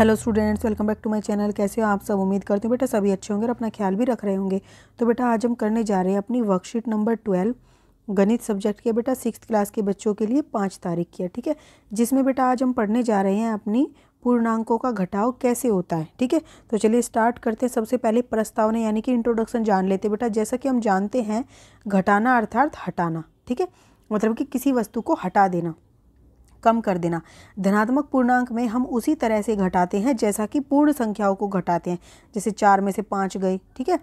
hello students welcome back to my channel कैसे हो आप सब उम्मीद करते हैं बेटा सभी अच्छे होंगे और अपना ख्याल भी रख रहे होंगे तो बेटा आज हम करने जा रहे हैं अपनी वर्कशीट नंबर ट्वेल्व गणित सब्जेक्ट के बेटा सिक्स क्लास के बच्चों के लिए पाँच तारीख की है ठीक है जिसमें बेटा आज हम पढ़ने जा रहे हैं अपनी पूर्णांकों का घटाव कैसे होता है ठीक है तो चलिए स्टार्ट करते हैं सबसे पहले प्रस्तावना यानी कि इंट्रोडक्शन जान लेते हैं बेटा जैसा कि हम जानते हैं घटाना अर्थात हटाना ठीक है मतलब कि किसी वस्तु को हटा देना कम कर देना धनात्मक पूर्णांक में हम उसी तरह से घटाते हैं जैसा कि पूर्ण संख्याओं को घटाते हैं जैसे चार में से पाँच गए ठीक है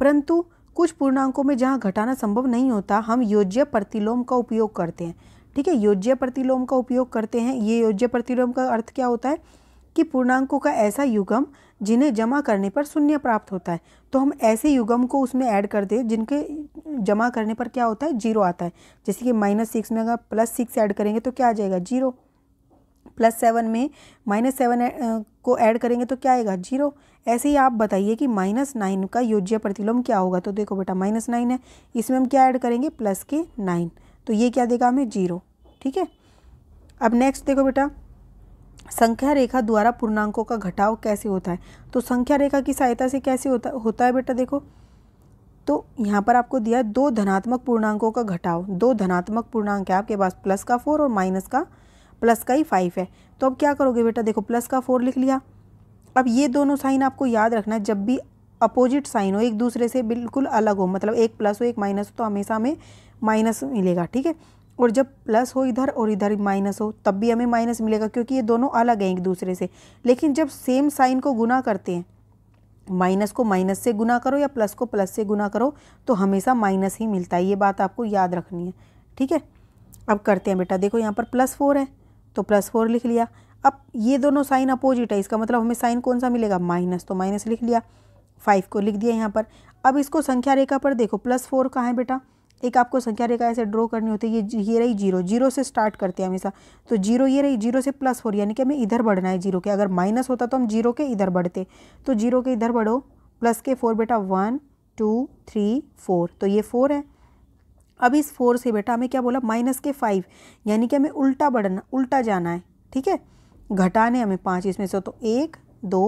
परंतु कुछ पूर्णांकों में जहाँ घटाना संभव नहीं होता हम योज्य प्रतिलोम का उपयोग करते हैं ठीक है योज्य प्रतिलोम का उपयोग करते हैं ये योज्य प्रतिलोम का अर्थ क्या होता है कि पूर्णांकों का ऐसा युगम जिन्हें जमा करने पर शून्य प्राप्त होता है तो हम ऐसे युगम को उसमें ऐड कर दें जिनके जमा करने पर क्या होता है जीरो आता है जैसे कि माइनस सिक्स में अगर प्लस सिक्स ऐड करेंगे तो क्या आ जाएगा जीरो प्लस सेवन में माइनस सेवन को ऐड करेंगे तो क्या आएगा जीरो ऐसे ही आप बताइए कि माइनस नाइन का योज्य प्रतिलोम क्या होगा तो देखो बेटा माइनस नाइन है इसमें हम क्या ऐड करेंगे प्लस के नाइन तो ये क्या देगा हमें जीरो ठीक है अब नेक्स्ट देखो बेटा संख्या रेखा द्वारा पूर्णांकों का घटाव कैसे होता है तो संख्या रेखा की सहायता से कैसे होता होता है बेटा देखो तो यहाँ पर आपको दिया है दो धनात्मक पूर्णांकों का घटाव दो धनात्मक पूर्णांक है आपके पास प्लस का फोर और माइनस का प्लस का ही फाइव है तो अब क्या करोगे बेटा देखो प्लस का फोर लिख लिया अब ये दोनों साइन आपको याद रखना है जब भी अपोजिट साइन हो एक दूसरे से बिल्कुल अलग हो मतलब एक प्लस हो एक माइनस हो तो हमेशा हमें माइनस मिलेगा ठीक है और जब प्लस हो इधर और इधर माइनस हो तब भी हमें माइनस मिलेगा क्योंकि ये दोनों अलग हैं एक दूसरे से लेकिन जब सेम साइन को गुना करते हैं माइनस को माइनस से गुना करो या प्लस को प्लस से गुना करो तो हमेशा माइनस ही मिलता है ये बात आपको याद रखनी है ठीक है अब करते हैं बेटा देखो यहाँ पर प्लस फोर है तो प्लस फोर लिख लिया अब ये दोनों साइन अपोजिट है इसका मतलब हमें साइन कौन सा मिलेगा माइनस तो माइनस लिख लिया फाइव को लिख दिया यहाँ पर अब इसको संख्या रेखा पर देखो प्लस फोर कहाँ है बेटा एक आपको संख्या रेखा ऐसे ड्रॉ करनी होती है ये ये रही जीरो जीरो से स्टार्ट करते हैं हमेशा तो जीरो ये रही जीरो से प्लस फोर यानी कि हमें इधर बढ़ना है जीरो के अगर माइनस होता तो हम जीरो के इधर बढ़ते तो जीरो के इधर बढ़ो प्लस के फोर बेटा वन टू थ्री फोर तो ये फोर है अब इस फोर से बेटा हमें क्या बोला माइनस के फाइव यानी कि हमें उल्टा बढ़ना उल्टा जाना है ठीक है घटाने हमें पाँच इसमें से तो एक दो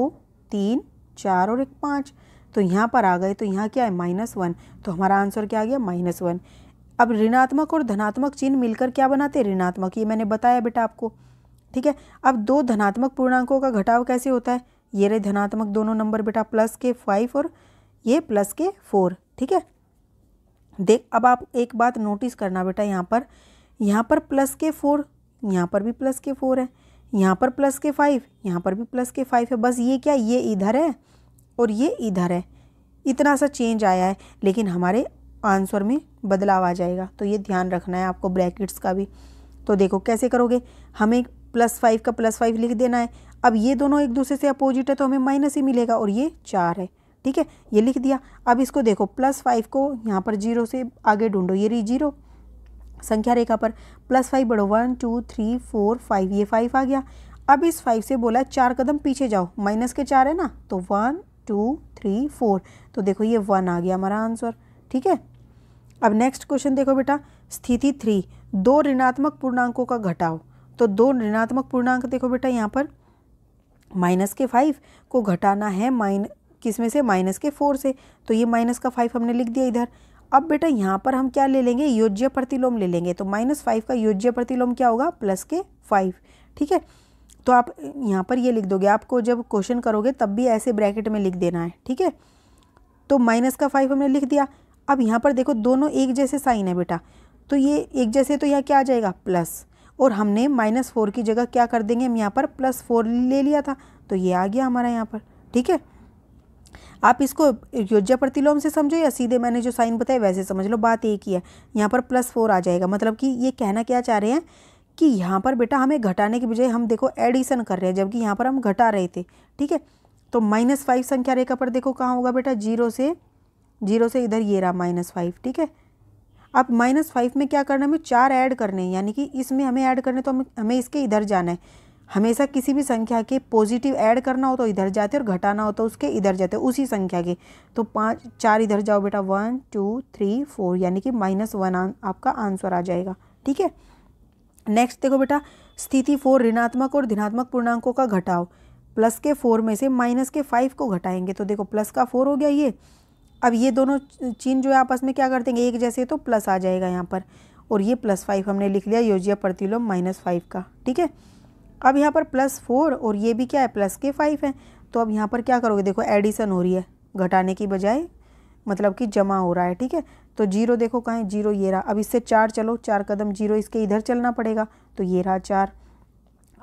तीन चार और एक पाँच तो यहाँ पर आ गए तो यहाँ क्या है माइनस वन तो हमारा आंसर क्या आ गया माइनस वन अब ऋणात्मक और धनात्मक चिन्ह मिलकर क्या बनाते ऋणात्मक ये मैंने बताया बेटा आपको ठीक है अब दो धनात्मक पूर्णांकों का घटाव कैसे होता है ये रहे धनात्मक दोनों नंबर बेटा प्लस के फाइव और ये प्लस के फोर ठीक है देख अब आप एक बात नोटिस करना बेटा यहाँ पर यहाँ पर प्लस के फोर यहाँ पर भी प्लस के फोर है यहाँ पर प्लस के फाइव यहाँ पर भी प्लस के फाइव है बस ये क्या ये इधर है और ये इधर है इतना सा चेंज आया है लेकिन हमारे आंसर में बदलाव आ जाएगा तो ये ध्यान रखना है आपको ब्रैकेट्स का भी तो देखो कैसे करोगे हमें प्लस फाइव का प्लस फाइव लिख देना है अब ये दोनों एक दूसरे से अपोजिट है तो हमें माइनस ही मिलेगा और ये चार है ठीक है ये लिख दिया अब इसको देखो प्लस फाइव को यहाँ पर जीरो से आगे ढूंढो ये रही जीरो संख्या रेखा पर प्लस फाइव बढ़ो one two three four five ये फाइव आ गया अब इस फाइव से बोला चार कदम पीछे जाओ माइनस के चार है ना तो वन टू थ्री फोर तो देखो ये वन आ गया हमारा आंसर ठीक है अब नेक्स्ट क्वेश्चन देखो बेटा स्थिति थ्री दो ऋणात्मक पूर्णांकों का घटाओ तो दो ऋणात्मक पूर्णांक देखो बेटा यहाँ पर माइनस के फाइव को घटाना है माइन किस में से माइनस के फोर से तो ये माइनस का फाइव हमने लिख दिया इधर अब बेटा यहाँ पर हम क्या ले लेंगे योज्य प्रतिलोम ले लेंगे तो माइनस फाइव का योज्य प्रतिलोम क्या होगा प्लस के फाइव ठीक है तो आप यहाँ पर ये लिख दोगे आपको जब क्वेश्चन करोगे तब भी ऐसे ब्रैकेट में लिख देना है ठीक है तो माइनस का फाइव हमने लिख दिया अब यहाँ पर देखो दोनों एक जैसे साइन है बेटा तो ये एक जैसे तो यहाँ क्या आ जाएगा प्लस और हमने माइनस फोर की जगह क्या कर देंगे हम यहाँ पर प्लस फोर ले लिया था तो ये आ गया हमारा यहाँ पर ठीक है आप इसको योजा प्रतिलोम से समझो या सीधे मैंने जो साइन बताया वैसे समझ लो बात एक ही है यहाँ पर प्लस फोर आ जाएगा मतलब कि ये कहना क्या चाह रहे हैं कि यहाँ पर बेटा हमें घटाने की बजाय हम देखो एडिशन कर रहे हैं जबकि यहाँ पर हम घटा रहे थे ठीक है तो माइनस फाइव संख्या रेखा पर देखो कहाँ होगा बेटा जीरो से जीरो से इधर ये रहा माइनस फाइव ठीक है अब माइनस फाइव में क्या करना है हमें चार ऐड करने हैं यानी कि इसमें हमें ऐड करने तो हमें हमें इसके इधर जाना है हमेशा किसी भी संख्या के पॉजिटिव ऐड करना हो तो इधर जाते और घटाना हो तो उसके इधर जाते उसी संख्या के तो पाँच चार इधर जाओ बेटा वन टू थ्री फोर यानी कि माइनस वन आपका आंसर आ जाएगा ठीक है नेक्स्ट देखो बेटा स्थिति फोर ऋणात्मक और धनात्मक पूर्णांकों का घटाओ प्लस के फोर में से माइनस के फाइव को घटाएंगे तो देखो प्लस का फोर हो गया ये अब ये दोनों चिन्ह जो है आपस में क्या करते हैं एक जैसे तो प्लस आ जाएगा यहाँ पर और ये प्लस फाइव हमने लिख लिया योजिया प्रतिलोम माइनस फाइव का ठीक है अब यहाँ पर प्लस फोर और ये भी क्या है प्लस के फाइव है तो अब यहाँ पर क्या करोगे देखो एडिशन हो रही है घटाने की बजाय मतलब कि जमा हो रहा है ठीक है तो जीरो देखो कहाँ है जीरो ये रहा अब इससे चार चलो चार कदम जीरो इसके इधर चलना पड़ेगा तो ये रहा चार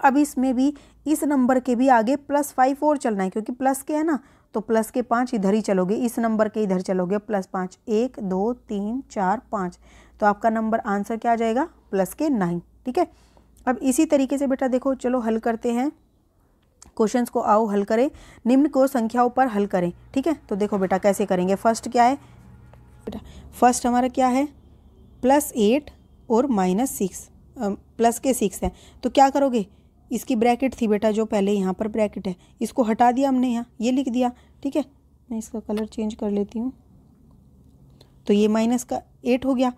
अब इसमें भी इस नंबर के भी आगे प्लस फाइव और चलना है क्योंकि प्लस के है ना तो प्लस के पाँच इधर ही चलोगे इस नंबर के इधर चलोगे प्लस पाँच एक दो तीन चार पाँच तो आपका नंबर आंसर क्या आ जाएगा प्लस के नाइन ठीक है अब इसी तरीके से बेटा देखो चलो हल करते हैं क्वेश्चन को आओ हल करें निम्न को संख्याओं पर हल करें ठीक है तो देखो बेटा कैसे करेंगे फर्स्ट क्या है बेटा फर्स्ट हमारा क्या है प्लस एट और माइनस सिक्स प्लस के सिक्स है तो क्या करोगे इसकी ब्रैकेट थी बेटा जो पहले यहाँ पर ब्रैकेट है इसको हटा दिया हमने यहाँ ये लिख दिया ठीक है मैं इसका कलर चेंज कर लेती हूँ तो ये माइनस का एट हो गया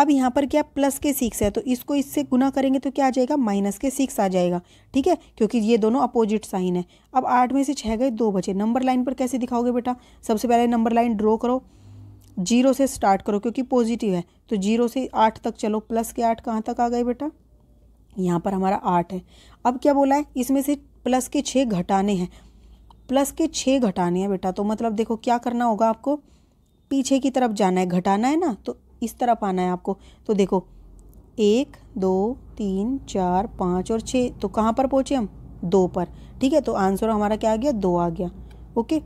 अब यहाँ पर क्या प्लस के सिक्स है तो इसको इससे गुना करेंगे तो क्या आ जाएगा माइनस के सिक्स आ जाएगा ठीक है क्योंकि ये दोनों अपोजिट साइन है अब आठ में से छः गए दो बचे नंबर लाइन पर कैसे दिखाओगे बेटा सबसे पहले नंबर लाइन ड्रॉ करो जीरो से स्टार्ट करो क्योंकि पॉजिटिव है तो जीरो से आठ तक चलो प्लस के आठ कहाँ तक आ गए बेटा यहाँ पर हमारा आठ है अब क्या बोला है इसमें से प्लस के छः घटाने हैं प्लस के छः घटाने हैं बेटा तो मतलब देखो क्या करना होगा आपको पीछे की तरफ जाना है घटाना है ना तो इस तरफ आना है आपको तो देखो एक दो तीन चार पाँच और छः तो कहाँ पर पहुँचे हम दो पर ठीक है तो आंसर हमारा क्या आ गया दो आ गया ओके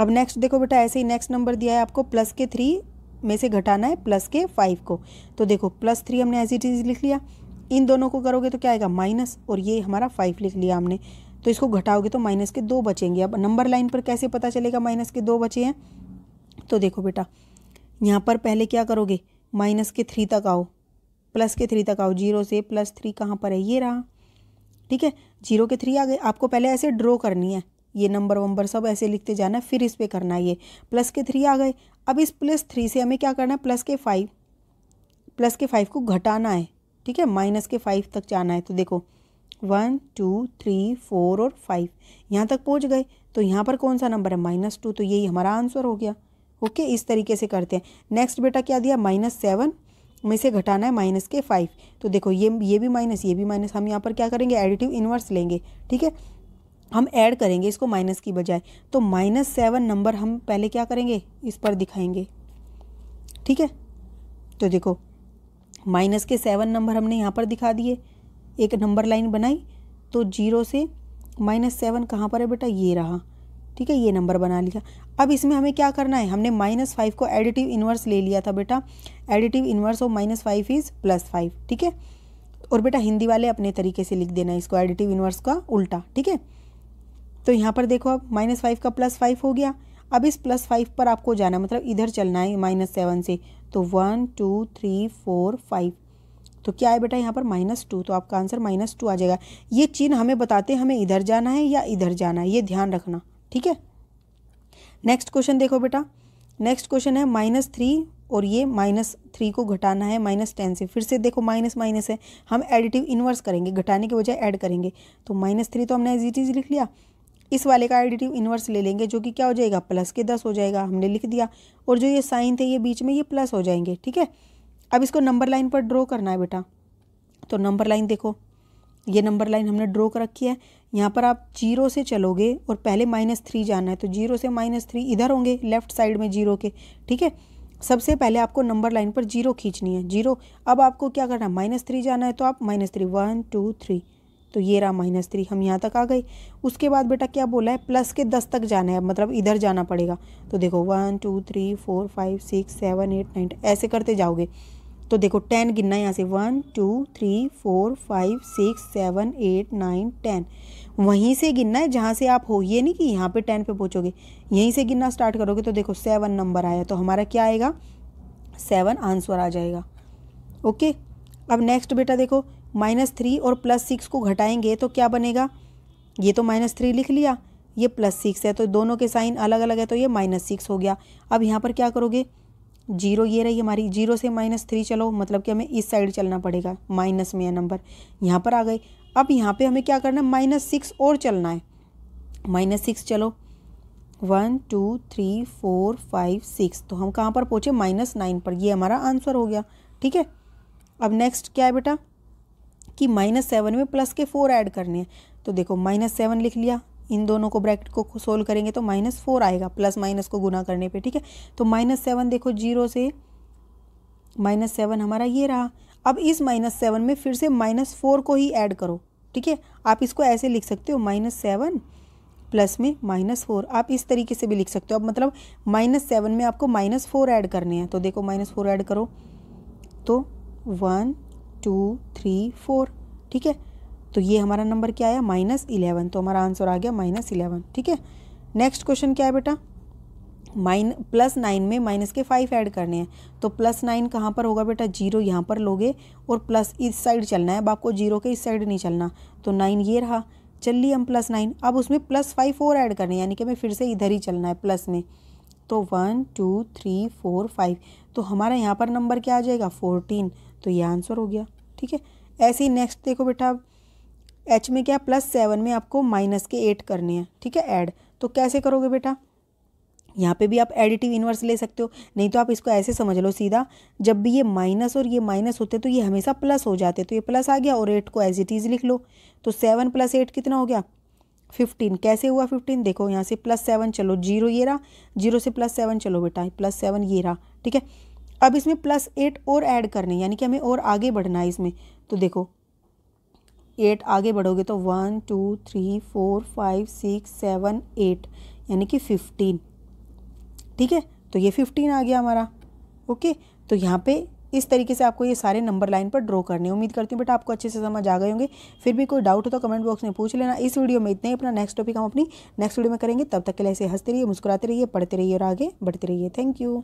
अब नेक्स्ट देखो बेटा ऐसे ही नेक्स्ट नंबर दिया है आपको प्लस के थ्री में से घटाना है प्लस के फाइव को तो देखो प्लस थ्री हमने ऐसी चीज लिख लिया इन दोनों को करोगे तो क्या आएगा माइनस और ये हमारा फाइव लिख लिया हमने तो इसको घटाओगे तो माइनस के दो बचेंगे अब नंबर लाइन पर कैसे पता चलेगा माइनस के दो बचे हैं तो देखो बेटा यहाँ पर पहले क्या करोगे माइनस के थ्री तक आओ प्लस के थ्री तक आओ जीरो से प्लस थ्री कहाँ पर है ये रहा ठीक है जीरो के थ्री आ गए आपको पहले ऐसे ड्रॉ करनी है ये नंबर वंबर सब ऐसे लिखते जाना फिर इस पर करना है ये प्लस के थ्री आ गए अब इस प्लस थ्री से हमें क्या करना है प्लस के फाइव प्लस के फाइव को घटाना है ठीक है माइनस के फाइव तक जाना है तो देखो वन टू थ्री फोर और फाइव यहाँ तक पहुँच गए तो यहाँ पर कौन सा नंबर है माइनस टू तो यही हमारा आंसर हो गया ओके इस तरीके से करते हैं नेक्स्ट बेटा क्या दिया माइनस सेवन में से घटाना है माइनस के फाइव तो देखो ये ये भी माइनस ये भी माइनस हम यहाँ पर क्या करेंगे एडिटिव इन्वर्स लेंगे ठीक है हम ऐड करेंगे इसको माइनस की बजाय तो माइनस सेवन नंबर हम पहले क्या करेंगे इस पर दिखाएंगे ठीक है तो देखो माइनस के सेवन नंबर हमने यहाँ पर दिखा दिए एक नंबर लाइन बनाई तो जीरो से माइनस सेवन कहाँ पर है बेटा ये रहा ठीक है ये नंबर बना लिया अब इसमें हमें क्या करना है हमने माइनस फाइव को एडिटिव इन्वर्स ले लिया था बेटा additive inverse of minus five is plus five ठीक है और बेटा हिंदी वाले अपने तरीके से लिख देना इसको एडिटिव इन्वर्स का उल्टा ठीक है तो यहाँ पर देखो अब माइनस फाइव का प्लस फाइव हो गया अब इस प्लस फाइव पर आपको जाना मतलब इधर चलना है माइनस सेवन से तो one two three four five तो क्या है बेटा यहाँ पर माइनस टू तो आपका आंसर माइनस टू आ जाएगा ये चिन्ह हमें बताते हैं हमें इधर जाना है या इधर जाना है ये ध्यान रखना ठीक है नेक्स्ट क्वेश्चन देखो बेटा नेक्स्ट क्वेश्चन है माइनस थ्री और ये माइनस थ्री को घटाना है माइनस टेन से फिर से देखो माइनस माइनस है हम एडिटिव इन्वर्स करेंगे घटाने के बजाय ऐड करेंगे तो माइनस थ्री तो हमने एज इट इज लिख लिया इस वाले का एडिटिव इन्वर्स ले लेंगे जो कि क्या हो जाएगा प्लस के दस हो जाएगा हमने लिख दिया और जो ये साइन थे ये बीच में ये प्लस हो जाएंगे ठीक है अब इसको नंबर लाइन पर ड्रॉ करना है बेटा तो नंबर लाइन देखो ये नंबर लाइन हमने ड्रॉ कर रखी है यहाँ पर आप जीरो से चलोगे और पहले माइनस थ्री जाना है तो जीरो से माइनस थ्री इधर होंगे लेफ्ट साइड में जीरो के ठीक है सबसे पहले आपको नंबर लाइन पर जीरो खींचनी है जीरो अब आपको क्या करना है माइनस थ्री जाना है तो आप minus three one two three तो ये रहा माइनस थ्री हम यहाँ तक आ गए उसके बाद बेटा क्या बोला है प्लस के दस तक जाना है मतलब इधर जाना पड़ेगा तो देखो one two three four five six seven eight nine ऐसे करते जाओगे तो देखो टेन गिनना यहाँ से one two three four five six seven eight nine ten वहीं से गिनना है जहाँ से आप हो ये नहीं कि यहाँ पे टेन पे पहुँचोगे यहीं से गिनना स्टार्ट करोगे तो देखो सेवन नंबर आया तो हमारा क्या आएगा सेवन आंसर आ जाएगा ओके अब नेक्स्ट बेटा देखो माइनस थ्री और प्लस सिक्स को घटाएंगे तो क्या बनेगा ये तो माइनस थ्री लिख लिया ये प्लस सिक्स है तो दोनों के साइन अलग अलग है तो ये माइनस सिक्स हो गया अब यहाँ पर क्या करोगे जीरो ये रही हमारी जीरो से माइनस थ्री चलो मतलब कि हमें इस साइड चलना पड़ेगा माइनस में है नंबर यहाँ पर आ गए अब यहाँ पे हमें क्या करना है माइनस सिक्स और चलना है माइनस सिक्स चलो one two three four five six तो हम कहाँ पर पहुँचे माइनस नाइन पर ये हमारा आंसर हो गया ठीक है अब नेक्स्ट क्या है बेटा कि माइनस सेवन में प्लस के फोर ऐड करने हैं तो देखो माइनस सेवन लिख लिया इन दोनों को ब्रैकेट को सोल्व करेंगे तो माइनस फोर आएगा प्लस माइनस को गुना करने पे ठीक है तो माइनस सेवन देखो जीरो से माइनस सेवन हमारा ये रहा अब इस माइनस सेवन में फिर से माइनस फोर को ही ऐड करो ठीक है आप इसको ऐसे लिख सकते हो माइनस सेवन प्लस में माइनस फोर आप इस तरीके से भी लिख सकते हो अब मतलब माइनस सेवन में आपको माइनस फोर ऐड करने हैं तो देखो माइनस फोर ऐड करो तो वन टू थ्री फोर ठीक है तो ये हमारा नंबर क्या आया माइनस इलेवन तो हमारा आंसर आ गया माइनस इलेवन ठीक है नेक्स्ट क्वेश्चन क्या है बेटा माइन प्लस नाइन में माइनस के फाइव ऐड करने हैं तो प्लस नाइन कहाँ पर होगा बेटा जीरो यहाँ पर लोगे और प्लस इस साइड चलना है अब आपको जीरो के इस साइड नहीं चलना तो नाइन ये रहा चल ली हम प्लस नाइन अब उसमें प्लस फाइव और ऐड करने यानी कि हमें फिर से इधर ही चलना है प्लस में तो one two three four five तो हमारा यहाँ पर नंबर क्या आ जाएगा फोर्टीन तो ये आंसर हो गया ठीक है ऐसे ही नेक्स्ट देखो बेटा एच में क्या प्लस सेवन में आपको माइनस के एट करने हैं ठीक है ऐड तो कैसे करोगे बेटा यहाँ पे भी आप एडिटिव इन्वर्स ले सकते हो नहीं तो आप इसको ऐसे समझ लो सीधा जब भी ये माइनस और ये माइनस होते तो ये हमेशा प्लस हो जाते तो ये प्लस आ गया और एट को एज इट इज़ लिख लो तो सेवन प्लस एट कितना हो गया फिफ्टीन कैसे हुआ फिफ्टीन देखो यहाँ से प्लस सेवन चलो जीरो ये रहा जीरो से प्लस सेवन चलो बेटा प्लस सेवन ये रहा ठीक है अब इसमें प्लस एट और ऐड करने यानी कि हमें और आगे बढ़ना है इसमें तो देखो एट आगे बढ़ोगे तो one two three four five six seven eight यानी कि फिफ्टीन ठीक है तो ये फिफ्टीन आ गया हमारा ओके तो यहाँ पे इस तरीके से आपको ये सारे नंबर लाइन पर ड्रॉ करने उम्मीद करती हूँ बेटा आपको अच्छे से समझ आ गए होंगे फिर भी कोई डाउट हो तो कमेंट बॉक्स में पूछ लेना इस वीडियो में इतने ही अपना नेक्स्ट टॉपिक हम अपनी नेक्स्ट वीडियो में करेंगे तब तक के लिए ऐसे हंसते रहिए मुस्कुराते रहिए पढ़ते रहिए और आगे बढ़ते रहिए थैंक यू